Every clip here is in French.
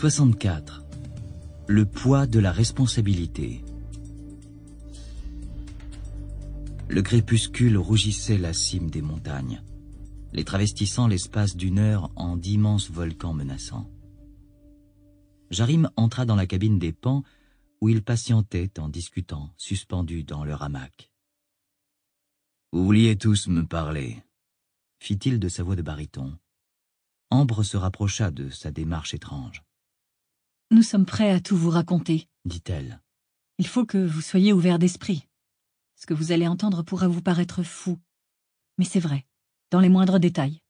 64. Le poids de la responsabilité. Le crépuscule rougissait la cime des montagnes, les travestissant l'espace d'une heure en d'immenses volcans menaçants. Jarim entra dans la cabine des pans où ils patientaient en discutant, suspendus dans leur hamac. Vous vouliez tous me parler, fit-il de sa voix de baryton. Ambre se rapprocha de sa démarche étrange. Nous sommes prêts à tout vous raconter, dit-elle. Il faut que vous soyez ouvert d'esprit. Ce que vous allez entendre pourra vous paraître fou. Mais c'est vrai, dans les moindres détails.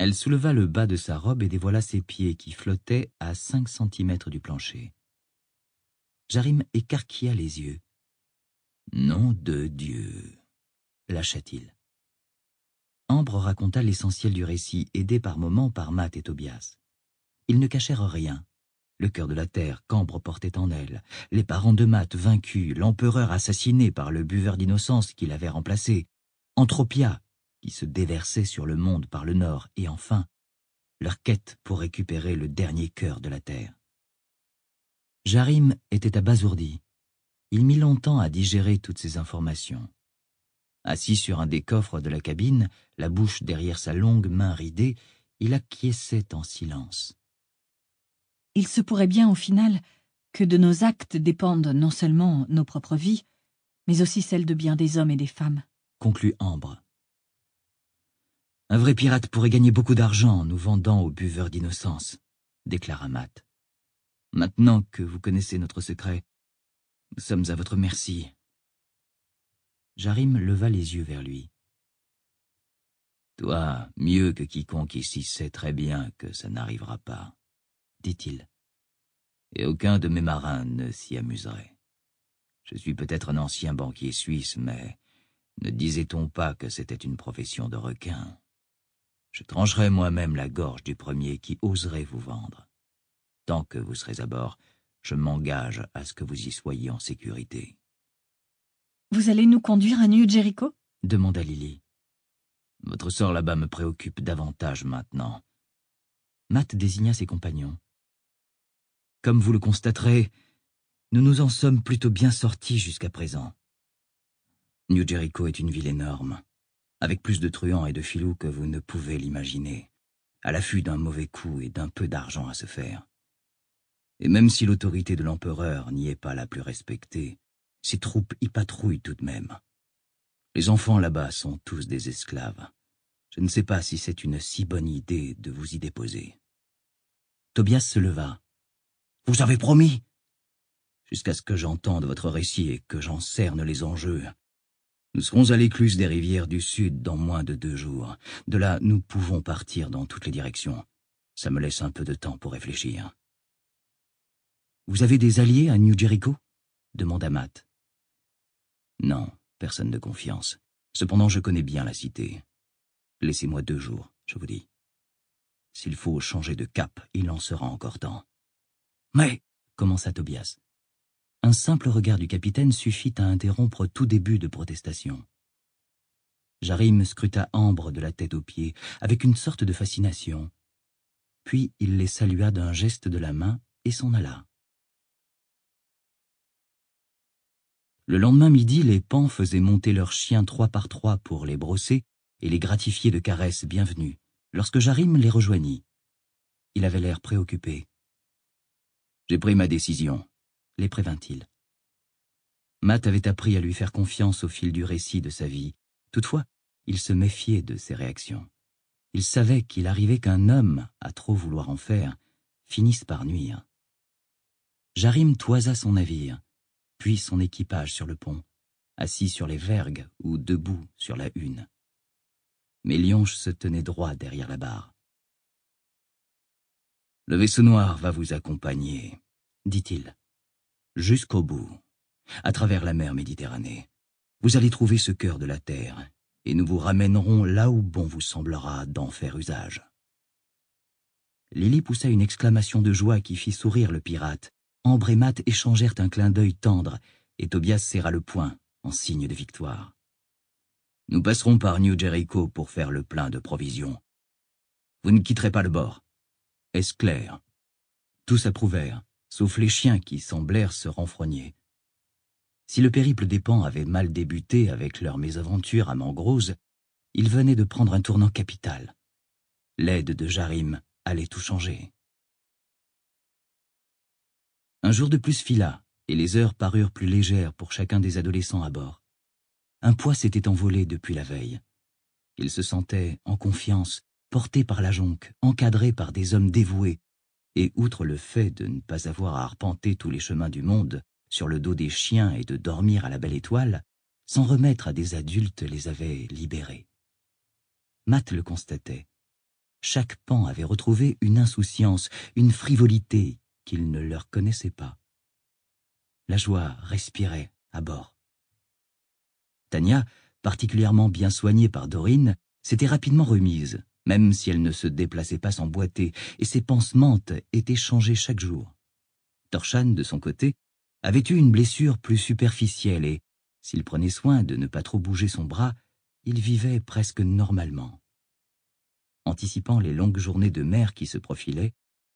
Elle souleva le bas de sa robe et dévoila ses pieds qui flottaient à cinq centimètres du plancher. Jarim écarquilla les yeux. Nom de Dieu lâcha-t-il. Ambre raconta l'essentiel du récit, aidé par moments par Matt et Tobias. Ils ne cachèrent rien, le cœur de la terre, Cambre portait en elle. Les parents de Matt vaincus, l'empereur assassiné par le buveur d'innocence qui l'avait remplacé. Entropia, qui se déversait sur le monde par le nord, et enfin, leur quête pour récupérer le dernier cœur de la terre. Jarim était abasourdi. Il mit longtemps à digérer toutes ces informations. Assis sur un des coffres de la cabine, la bouche derrière sa longue main ridée, il acquiesçait en silence il se pourrait bien au final que de nos actes dépendent non seulement nos propres vies, mais aussi celles de bien des hommes et des femmes. Conclut Ambre. Un vrai pirate pourrait gagner beaucoup d'argent en nous vendant aux buveurs d'innocence, déclara Matt. Maintenant que vous connaissez notre secret, nous sommes à votre merci. Jarim leva les yeux vers lui. Toi, mieux que quiconque ici sait très bien que ça n'arrivera pas dit-il. Et aucun de mes marins ne s'y amuserait. Je suis peut-être un ancien banquier suisse, mais ne disait-on pas que c'était une profession de requin Je trancherai moi-même la gorge du premier qui oserait vous vendre. Tant que vous serez à bord, je m'engage à ce que vous y soyez en sécurité. Vous allez nous conduire à New Jericho demanda Lily. Votre sort là-bas me préoccupe davantage maintenant. Matt désigna ses compagnons. Comme vous le constaterez, nous nous en sommes plutôt bien sortis jusqu'à présent. New Jericho est une ville énorme, avec plus de truands et de filous que vous ne pouvez l'imaginer, à l'affût d'un mauvais coup et d'un peu d'argent à se faire. Et même si l'autorité de l'empereur n'y est pas la plus respectée, ses troupes y patrouillent tout de même. Les enfants là-bas sont tous des esclaves. Je ne sais pas si c'est une si bonne idée de vous y déposer. Tobias se leva vous avez promis Jusqu'à ce que j'entende votre récit et que j'en cerne les enjeux. Nous serons à l'écluse des rivières du Sud dans moins de deux jours. De là, nous pouvons partir dans toutes les directions. Ça me laisse un peu de temps pour réfléchir. Vous avez des alliés à New Jericho demanda Matt. Non, personne de confiance. Cependant, je connais bien la cité. Laissez-moi deux jours, je vous dis. S'il faut changer de cap, il en sera encore temps. Mais, commença Tobias. Un simple regard du capitaine suffit à interrompre tout début de protestation. Jarim scruta Ambre de la tête aux pieds, avec une sorte de fascination. Puis il les salua d'un geste de la main et s'en alla. Le lendemain midi, les pans faisaient monter leurs chiens trois par trois pour les brosser et les gratifier de caresses bienvenues, lorsque Jarim les rejoignit. Il avait l'air préoccupé. J'ai pris ma décision, les prévint-il. Matt avait appris à lui faire confiance au fil du récit de sa vie. Toutefois, il se méfiait de ses réactions. Il savait qu'il arrivait qu'un homme, à trop vouloir en faire, finisse par nuire. Jarim toisa son navire, puis son équipage sur le pont, assis sur les vergues ou debout sur la hune. Mais Lionche se tenait droit derrière la barre. Le vaisseau noir va vous accompagner, dit-il, jusqu'au bout, à travers la mer Méditerranée. Vous allez trouver ce cœur de la Terre, et nous vous ramènerons là où bon vous semblera d'en faire usage. Lily poussa une exclamation de joie qui fit sourire le pirate. Ambre et Matt échangèrent un clin d'œil tendre, et Tobias serra le poing, en signe de victoire. Nous passerons par New Jericho pour faire le plein de provisions. Vous ne quitterez pas le bord. Est-ce clair Tous approuvèrent, sauf les chiens qui semblèrent se renfrogner. Si le périple des pans avait mal débuté avec leur mésaventure à Mangrose, il venait de prendre un tournant capital. L'aide de Jarim allait tout changer. Un jour de plus fila, et les heures parurent plus légères pour chacun des adolescents à bord. Un poids s'était envolé depuis la veille. Ils se sentaient en confiance porté par la jonque, encadrée par des hommes dévoués, et outre le fait de ne pas avoir à arpenter tous les chemins du monde sur le dos des chiens et de dormir à la belle étoile, s'en remettre à des adultes les avait libérés. Matt le constatait. Chaque pan avait retrouvé une insouciance, une frivolité qu'il ne leur connaissait pas. La joie respirait à bord. Tania, particulièrement bien soignée par Dorine, s'était rapidement remise, même si elle ne se déplaçait pas sans boiter, et ses pansements étaient changés chaque jour. Torchan, de son côté, avait eu une blessure plus superficielle et, s'il prenait soin de ne pas trop bouger son bras, il vivait presque normalement. Anticipant les longues journées de mer qui se profilaient,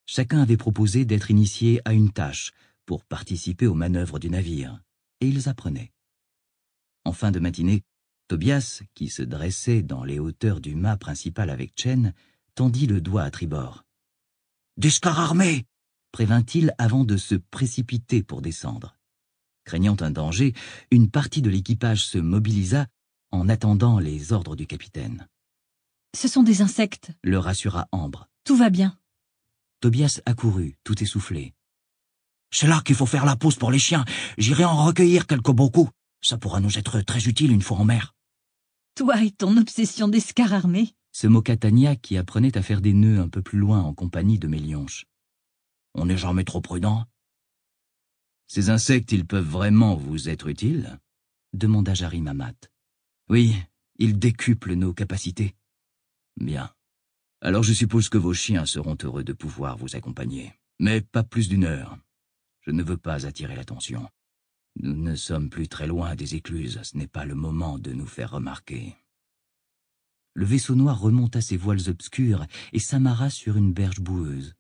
chacun avait proposé d'être initié à une tâche pour participer aux manœuvres du navire, et ils apprenaient. En fin de matinée, Tobias, qui se dressait dans les hauteurs du mât principal avec Chen, tendit le doigt à tribord. Des scars armés prévint-il avant de se précipiter pour descendre. Craignant un danger, une partie de l'équipage se mobilisa en attendant les ordres du capitaine. Ce sont des insectes, le rassura Ambre. Tout va bien. Tobias accourut, tout essoufflé. C'est là qu'il faut faire la pause pour les chiens. J'irai en recueillir quelques beaucoup !» Ça pourra nous être très utile une fois en mer. Toi et ton obsession d'escar armé se moqua Tania qui apprenait à faire des nœuds un peu plus loin en compagnie de Mélionche. On n'est jamais trop prudent. Ces insectes, ils peuvent vraiment vous être utiles demanda Jarim Mamat. Oui, ils décuplent nos capacités. Bien. Alors je suppose que vos chiens seront heureux de pouvoir vous accompagner. Mais pas plus d'une heure. Je ne veux pas attirer l'attention. Nous ne sommes plus très loin des écluses, ce n'est pas le moment de nous faire remarquer. Le vaisseau noir remonta ses voiles obscures et s'amarra sur une berge boueuse.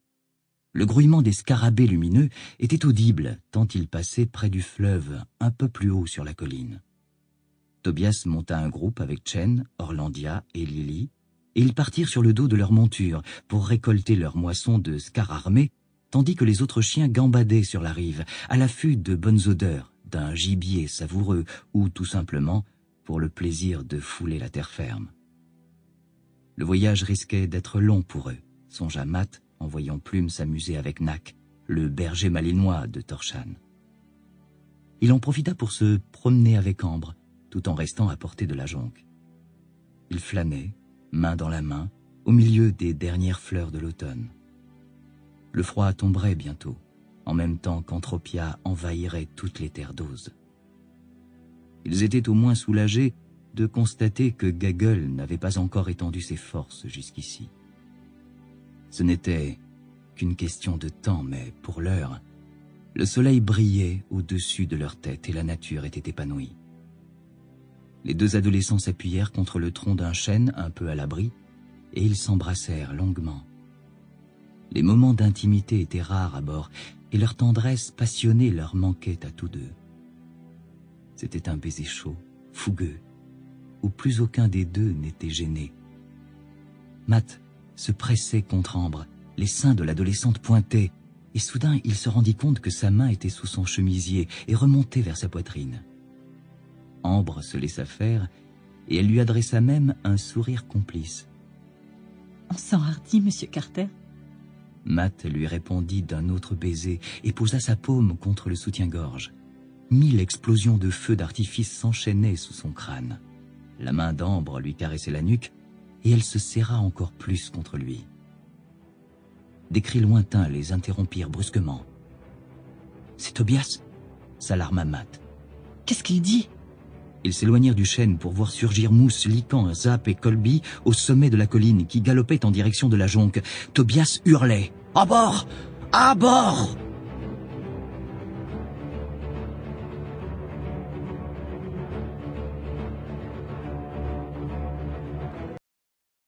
Le grouillement des scarabées lumineux était audible tant il passait près du fleuve, un peu plus haut sur la colline. Tobias monta un groupe avec Chen, Orlandia et Lily, et ils partirent sur le dos de leur monture pour récolter leur moisson de scar armés, tandis que les autres chiens gambadaient sur la rive, à l'affût de bonnes odeurs, un gibier savoureux ou tout simplement pour le plaisir de fouler la terre ferme. Le voyage risquait d'être long pour eux, songea Matt en voyant Plume s'amuser avec Nac, le berger malinois de Torshan. Il en profita pour se promener avec Ambre, tout en restant à portée de la jonque. Il flânait, main dans la main, au milieu des dernières fleurs de l'automne. Le froid tomberait bientôt en même temps qu'Anthropia envahirait toutes les terres d'Oz. Ils étaient au moins soulagés de constater que Gaggle n'avait pas encore étendu ses forces jusqu'ici. Ce n'était qu'une question de temps, mais pour l'heure, le soleil brillait au-dessus de leur tête et la nature était épanouie. Les deux adolescents s'appuyèrent contre le tronc d'un chêne un peu à l'abri et ils s'embrassèrent longuement. Les moments d'intimité étaient rares à bord et leur tendresse passionnée leur manquait à tous deux. C'était un baiser chaud, fougueux, où plus aucun des deux n'était gêné. Matt se pressait contre Ambre, les seins de l'adolescente pointaient, et soudain il se rendit compte que sa main était sous son chemisier et remontait vers sa poitrine. Ambre se laissa faire, et elle lui adressa même un sourire complice. On s'enhardit, monsieur Carter Matt lui répondit d'un autre baiser et posa sa paume contre le soutien-gorge. Mille explosions de feux d'artifice s'enchaînaient sous son crâne. La main d'Ambre lui caressait la nuque et elle se serra encore plus contre lui. Des cris lointains les interrompirent brusquement. « C'est Tobias ?» s'alarma Matt. « Qu'est-ce qu'il dit ?» Ils s'éloignèrent du chêne pour voir surgir Mousse, Lican, Zap et Colby au sommet de la colline qui galopait en direction de la jonque. Tobias hurlait. À bord! À bord!